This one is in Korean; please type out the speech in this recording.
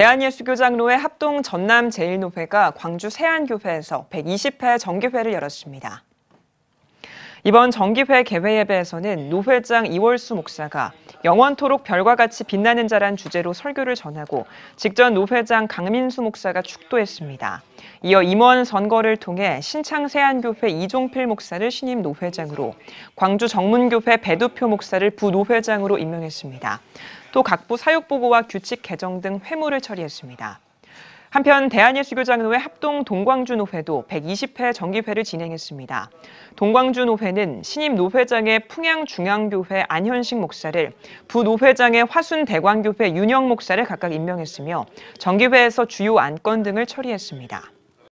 대한예수교장로회 합동 전남제일노회가 광주 세안교회에서 120회 정기회를 열었습니다. 이번 정기회 개회예배에서는 노 회장 이월수 목사가 영원토록 별과 같이 빛나는 자란 주제로 설교를 전하고 직전 노 회장 강민수 목사가 축도했습니다. 이어 임원 선거를 통해 신창세안교회 이종필 목사를 신임 노 회장으로 광주 정문교회 배두표 목사를 부노 회장으로 임명했습니다. 또 각부 사육보고와 규칙 개정 등 회무를 처리했습니다. 한편 대한예수교장로회 합동 동광주노회도 120회 정기회를 진행했습니다. 동광주노회는 신임 노회장의 풍양중앙교회 안현식 목사를 부노회장의 화순대광교회 윤영 목사를 각각 임명했으며 정기회에서 주요 안건 등을 처리했습니다.